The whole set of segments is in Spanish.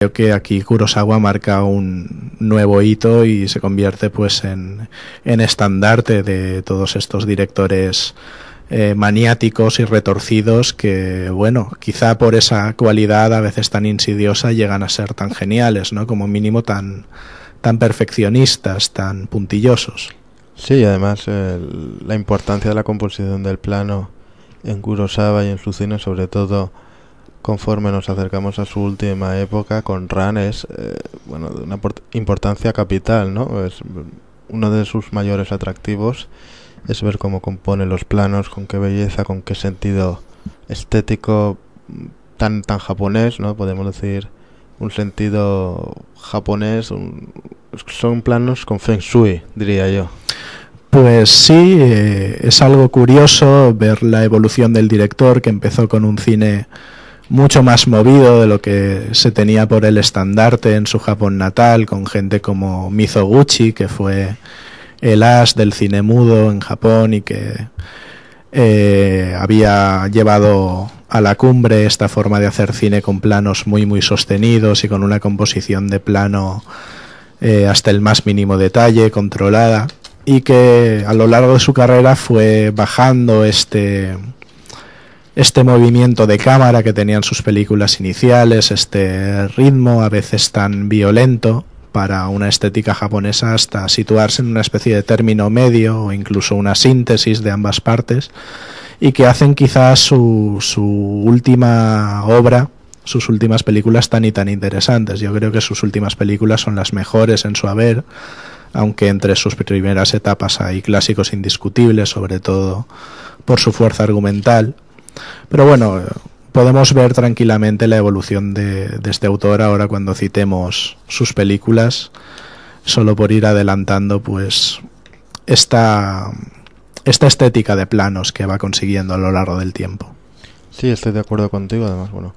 Creo que aquí Kurosawa marca un nuevo hito y se convierte pues en, estandarte de todos estos directores eh, maniáticos y retorcidos que, bueno, quizá por esa cualidad a veces tan insidiosa llegan a ser tan geniales, ¿no? Como mínimo tan, tan perfeccionistas, tan puntillosos. Sí, además la importancia de la composición del plano en Kurosawa y en su cine, sobre todo conforme nos acercamos a su última época con Ran es eh, bueno, de una importancia capital, ¿no? Es uno de sus mayores atractivos es ver cómo compone los planos, con qué belleza, con qué sentido estético mm, tan tan japonés, ¿no? Podemos decir un sentido japonés, son planos con feng shui, diría yo. Pues sí, eh, es algo curioso ver la evolución del director que empezó con un cine mucho más movido de lo que se tenía por el estandarte en su Japón natal, con gente como Mizoguchi, que fue el as del cine mudo en Japón y que eh, había llevado a la cumbre esta forma de hacer cine con planos muy muy sostenidos y con una composición de plano eh, hasta el más mínimo detalle, controlada, y que a lo largo de su carrera fue bajando este este movimiento de cámara que tenían sus películas iniciales, este ritmo a veces tan violento para una estética japonesa hasta situarse en una especie de término medio o incluso una síntesis de ambas partes y que hacen quizás su, última obra sus últimas películas tan y tan interesantes. Yo creo que sus últimas películas son las mejores en su haber, aunque entre sus primeras etapas hay clásicos indiscutibles, sobre todo por su fuerza argumental pero bueno, podemos ver tranquilamente la evolución de, este autor ahora cuando citemos sus películas, solo por ir adelantando pues esta, esta estética de planos que va consiguiendo a lo largo del tiempo. Sí, estoy de acuerdo contigo, además, bueno,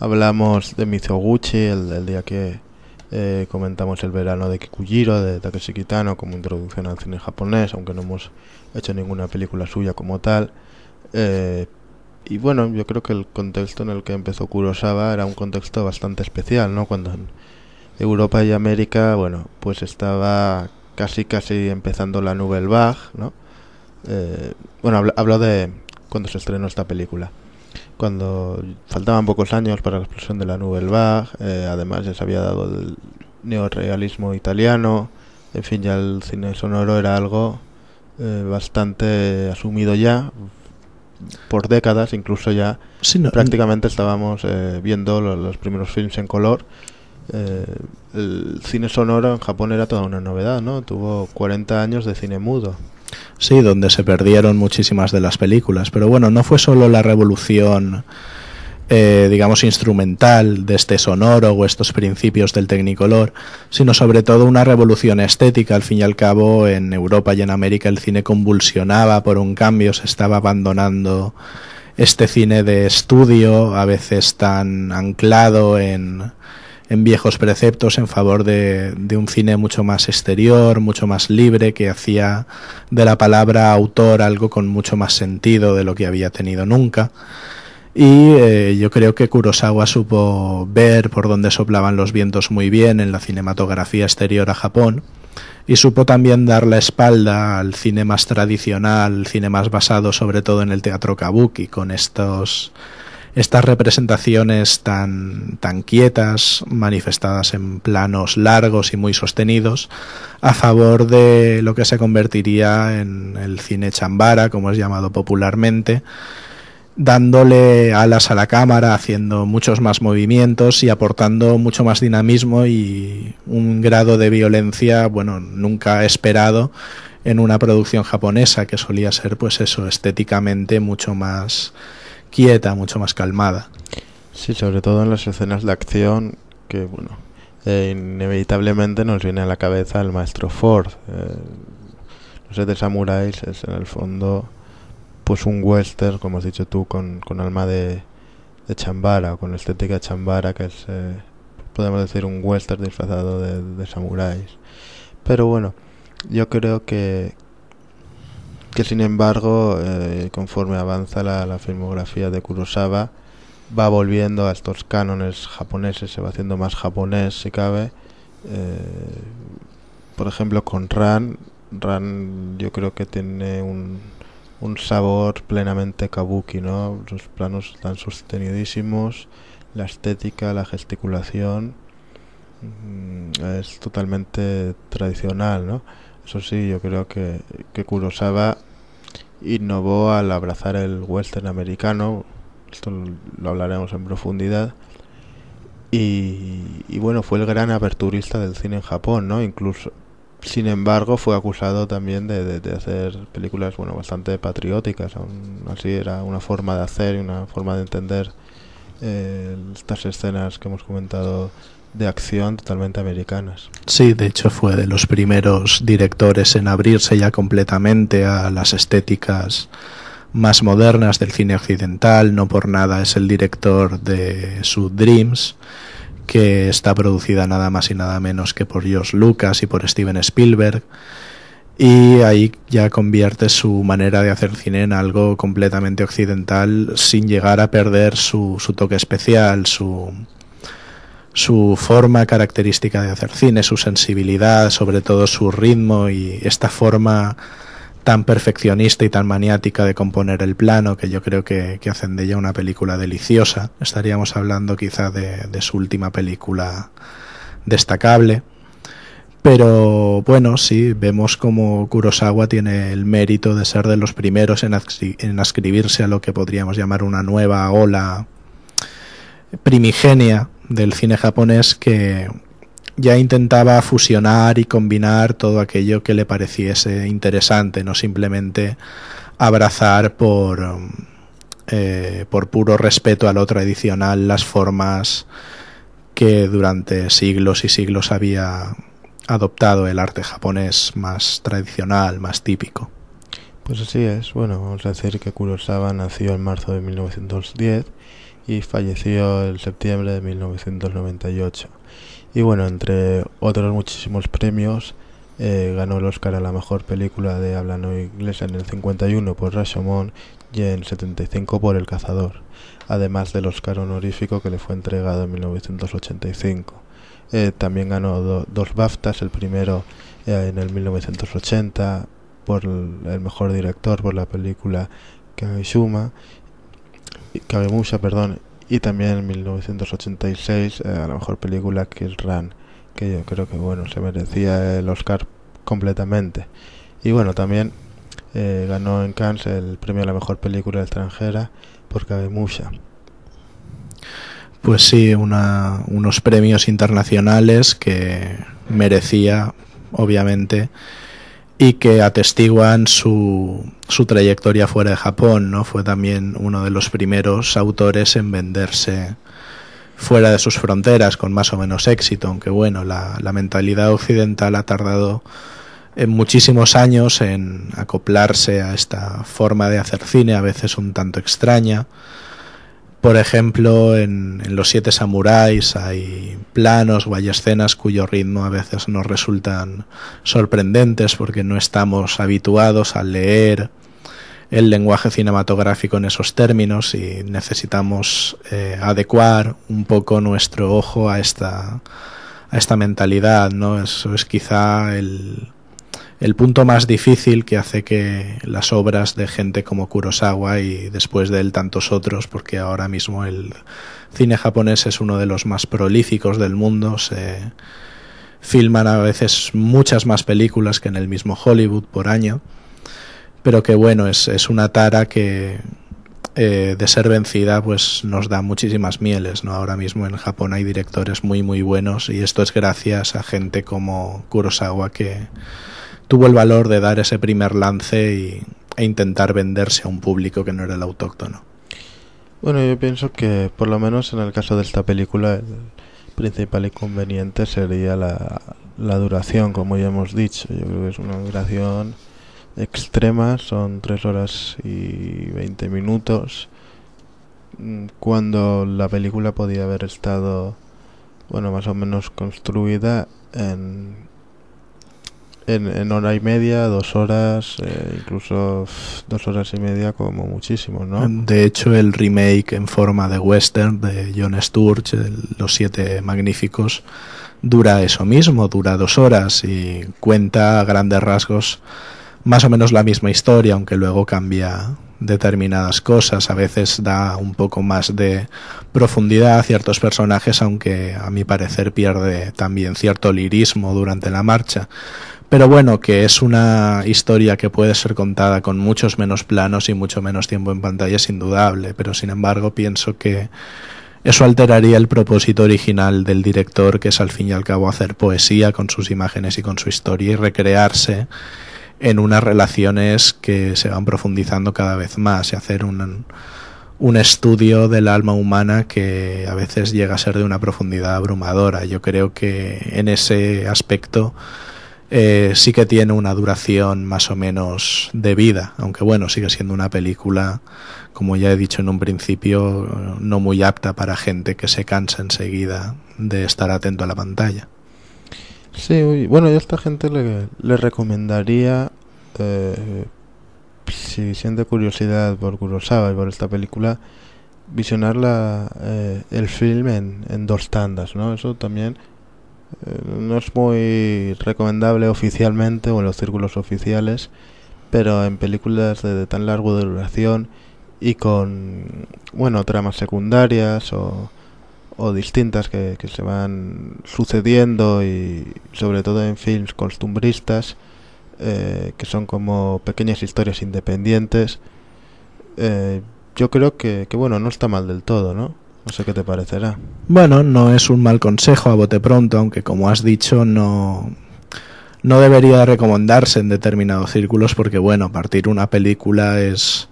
hablamos de Mizoguchi el, el día que eh, comentamos el verano de Kikujiro, de Takeshi Kitano, como introducción al cine japonés, aunque no hemos hecho ninguna película suya como tal. Eh, y bueno, yo creo que el contexto en el que empezó Kurosawa era un contexto bastante especial, ¿no? Cuando en Europa y América, bueno, pues estaba casi casi empezando la Nouvelle Vague, ¿no? Eh, bueno, hablo, de cuando se estrenó esta película. Cuando faltaban pocos años para la explosión de la Nouvelle Vague, eh, además ya se había dado el neorealismo italiano, en fin, ya el cine sonoro era algo eh, bastante asumido ya, por décadas, incluso ya prácticamente estábamos eh, viendo los, primeros films en color. Eh, el cine sonoro en Japón era toda una novedad, ¿no? Tuvo 40 años de cine mudo. Sí, donde se perdieron muchísimas de las películas, pero bueno, no fue solo la revolución eh, digamos, instrumental de este sonoro o estos principios del tecnicolor, sino sobre todo una revolución estética. Al fin y al cabo, en Europa y en América el cine convulsionaba por un cambio, se estaba abandonando este cine de estudio, a veces tan anclado en, en viejos preceptos en favor de, de, un cine mucho más exterior, mucho más libre, que hacía de la palabra autor algo con mucho más sentido de lo que había tenido nunca. Y eh, yo creo que Kurosawa supo ver por dónde soplaban los vientos muy bien en la cinematografía exterior a Japón y supo también dar la espalda al cine más tradicional, cine más basado sobre todo en el teatro kabuki, con estos, estas representaciones tan, tan quietas, manifestadas en planos largos y muy sostenidos, a favor de lo que se convertiría en el cine chambara, como es llamado popularmente, dándole alas a la cámara, haciendo muchos más movimientos y aportando mucho más dinamismo y un grado de violencia, bueno, nunca esperado en una producción japonesa que solía ser, pues eso, estéticamente mucho más quieta, mucho más calmada. Sí, sobre todo en las escenas de acción que, bueno, eh, inevitablemente nos viene a la cabeza el maestro Ford. Eh, no sé de samuráis es en el fondo pues un western, como has dicho tú, con, alma de, de chambara, con estética chambara, que es, eh, podemos decir, un western disfrazado de, samuráis. Pero bueno, yo creo que, que sin embargo, eh, conforme avanza la, filmografía de Kurosawa, va volviendo a estos cánones japoneses, se va haciendo más japonés, si cabe. Eh, por ejemplo, con Ran, Ran yo creo que tiene un, un sabor plenamente kabuki, ¿no? Los planos están sostenidísimos, la estética, la gesticulación, mm, es totalmente tradicional, ¿no? Eso sí, yo creo que, que Kurosawa innovó al abrazar el western americano, esto lo hablaremos en profundidad, y, y, bueno, fue el gran aperturista del cine en Japón, ¿no? Incluso sin embargo, fue acusado también de, hacer películas bueno bastante patrióticas. así, era una forma de hacer y una forma de entender eh, estas escenas que hemos comentado de acción totalmente americanas. Sí, de hecho fue de los primeros directores en abrirse ya completamente a las estéticas más modernas del cine occidental. No por nada es el director de su Dreams que está producida nada más y nada menos que por George Lucas y por Steven Spielberg. Y ahí ya convierte su manera de hacer cine en algo completamente occidental sin llegar a perder su, su toque especial, su, su forma característica de hacer cine, su sensibilidad, sobre todo su ritmo y esta forma tan perfeccionista y tan maniática de componer el plano que yo creo que, hacen de ella una película deliciosa. Estaríamos hablando quizá de, su última película destacable. Pero bueno, sí, vemos como Kurosawa tiene el mérito de ser de los primeros en, en ascribirse a lo que podríamos llamar una nueva ola primigenia del cine japonés que, ya intentaba fusionar y combinar todo aquello que le pareciese interesante, no simplemente abrazar por, eh, por puro respeto a lo tradicional las formas que durante siglos y siglos había adoptado el arte japonés más tradicional, más típico. Pues así es, bueno, vamos a decir que Kurosawa nació en marzo de 1910 y falleció en septiembre de 1998. Y bueno, entre otros muchísimos premios, eh, ganó el Oscar a la mejor película de habla no inglesa en el 51 por Rashomon y en el 75 por El Cazador, además del Oscar honorífico que le fue entregado en 1985. Eh, también ganó dos BAFTAs, el primero eh, en el 1980 por el, mejor director por la película Kabemusa. Kagemusha, perdón, y también en 1986 eh, a la mejor película Kill Run, que yo creo que bueno, se merecía el Oscar completamente. Y bueno, también eh, ganó en Cannes el premio a la mejor película extranjera por Cabemusha. Pues sí, unos premios internacionales que merecía, obviamente, y que atestiguan su, trayectoria fuera de Japón. ¿no? Fue también uno de los primeros autores en venderse fuera de sus fronteras con más o menos éxito, aunque bueno, la, mentalidad occidental ha tardado en muchísimos años en acoplarse a esta forma de hacer cine, a veces un tanto extraña. Por ejemplo, en, en Los Siete Samuráis hay planos o hay escenas cuyo ritmo a veces nos resultan sorprendentes porque no estamos habituados a leer el lenguaje cinematográfico en esos términos y necesitamos eh, adecuar un poco nuestro ojo a esta, a esta mentalidad, ¿no? Eso es quizá el, el punto más difícil que hace que las obras de gente como Kurosawa y después de él tantos otros, porque ahora mismo el cine japonés es uno de los más prolíficos del mundo, se filman a veces muchas más películas que en el mismo Hollywood por año, pero que bueno, es, es una tara que eh, de ser vencida pues nos da muchísimas mieles, ¿no? Ahora mismo en Japón hay directores muy muy buenos y esto es gracias a gente como Kurosawa que tuvo el valor de dar ese primer lance y, e intentar venderse a un público que no era el autóctono. Bueno, yo pienso que por lo menos en el caso de esta película el principal inconveniente sería la, duración, como ya hemos dicho. Yo creo que es una duración extrema, son 3 horas y 20 minutos, mm, cuando la película podía haber estado, bueno, más o menos construida en en, hora y media, dos horas, eh, incluso dos horas y media como muchísimo, ¿no? De hecho, el remake en forma de western de John Sturge, Los Siete Magníficos, dura eso mismo, dura dos horas y cuenta a grandes rasgos más o menos la misma historia, aunque luego cambia determinadas cosas, a veces da un poco más de profundidad a ciertos personajes, aunque a mi parecer pierde también cierto lirismo durante la marcha. Pero bueno, que es una historia que puede ser contada con muchos menos planos y mucho menos tiempo en pantalla, es indudable. Pero sin embargo, pienso que eso alteraría el propósito original del director, que es al fin y al cabo hacer poesía con sus imágenes y con su historia y recrearse en unas relaciones que se van profundizando cada vez más y hacer un, un estudio del alma humana que a veces llega a ser de una profundidad abrumadora. Yo creo que en ese aspecto eh, sí que tiene una duración más o menos de vida, aunque bueno, sigue siendo una película, como ya he dicho en un principio, no muy apta para gente que se cansa enseguida de estar atento a la pantalla. Sí, bueno, yo a esta gente le, recomendaría, eh, si siente curiosidad por Kurosawa y por esta película, visionar eh, el film en, dos tandas, ¿no? Eso también no es muy recomendable oficialmente o en los círculos oficiales, pero en películas de, tan largo de duración y con, bueno, tramas secundarias o, distintas que, se van sucediendo y sobre todo en films costumbristas, eh, que son como pequeñas historias independientes, eh, yo creo que, bueno, no está mal del todo, ¿no? No sé qué te parecerá. Bueno, no es un mal consejo a bote pronto, aunque como has dicho, no, no debería recomendarse en determinados círculos porque, bueno, partir una película es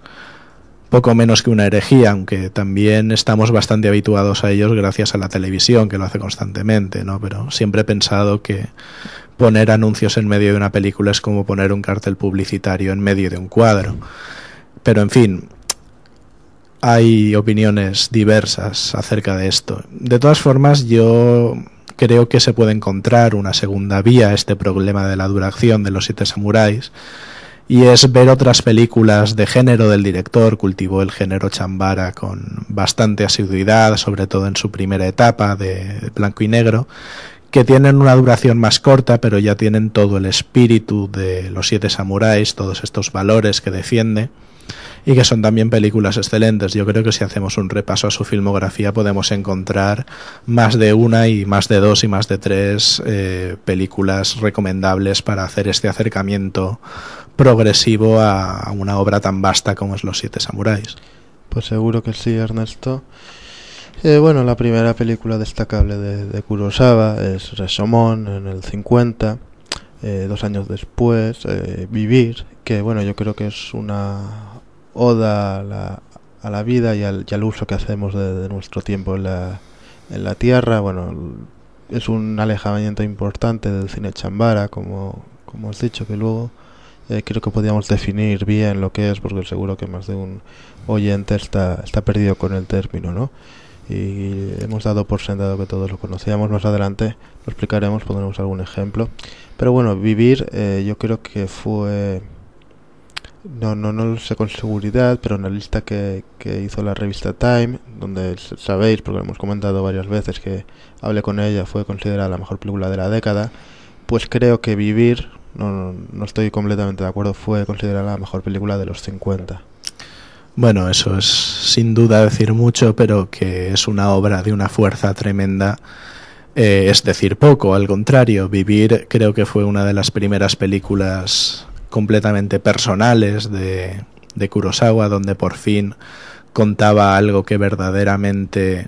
poco menos que una herejía, aunque también estamos bastante habituados a ellos gracias a la televisión que lo hace constantemente, ¿no? Pero siempre he pensado que poner anuncios en medio de una película es como poner un cartel publicitario en medio de un cuadro. Pero en fin, hay opiniones diversas acerca de esto. De todas formas, yo creo que se puede encontrar una segunda vía a este problema de la duración de los siete samuráis y es ver otras películas de género del director, cultivó el género chambara con bastante asiduidad, sobre todo en su primera etapa de blanco y negro, que tienen una duración más corta, pero ya tienen todo el espíritu de los siete samuráis, todos estos valores que defiende y que son también películas excelentes. Yo creo que si hacemos un repaso a su filmografía podemos encontrar más de una y más de dos y más de tres eh, películas recomendables para hacer este acercamiento progresivo a una obra tan vasta como es Los Siete Samuráis. Pues seguro que sí, Ernesto. Eh, bueno, la primera película destacable de, de Kurosawa es Resomón en el 50, eh, dos años después, Vivir, que bueno, yo creo que es una oda a la, vida y al, uso que hacemos de, nuestro tiempo en la, en la, Tierra. Bueno, es un alejamiento importante del cine chambara, como, como has dicho, que luego eh, creo que podíamos definir bien lo que es, porque seguro que más de un oyente está, está perdido con el término, ¿no? Y hemos dado por sentado que todos lo conocíamos. Más adelante lo explicaremos, pondremos algún ejemplo. Pero bueno, vivir eh, yo creo que fue no, no, no lo sé con seguridad, pero en la lista que, hizo la revista Time, donde sabéis, porque hemos comentado varias veces que hablé con ella, fue considerada la mejor película de la década, pues creo que Vivir, no, no estoy completamente de acuerdo, fue considerada la mejor película de los 50. Bueno, eso es sin duda decir mucho, pero que es una obra de una fuerza tremenda. Eh, es decir, poco, al contrario, Vivir creo que fue una de las primeras películas completamente personales de, de Kurosawa, donde por fin contaba algo que verdaderamente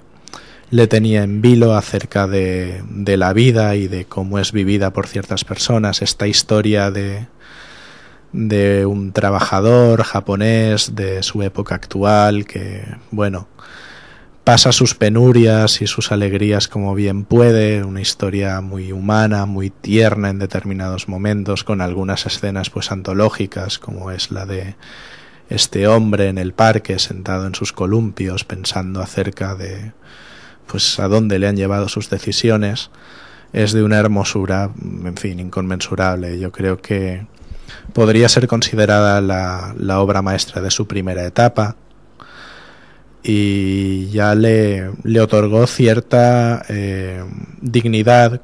le tenía en vilo acerca de, de, la vida y de cómo es vivida por ciertas personas. Esta historia de, de un trabajador japonés de su época actual que, bueno, pasa sus penurias y sus alegrías como bien puede, una historia muy humana, muy tierna en determinados momentos, con algunas escenas pues antológicas, como es la de este hombre en el parque sentado en sus columpios pensando acerca de pues a dónde le han llevado sus decisiones es de una hermosura en fin inconmensurable yo creo que podría ser considerada la, la obra maestra de su primera etapa y ya le, le otorgó cierta eh, dignidad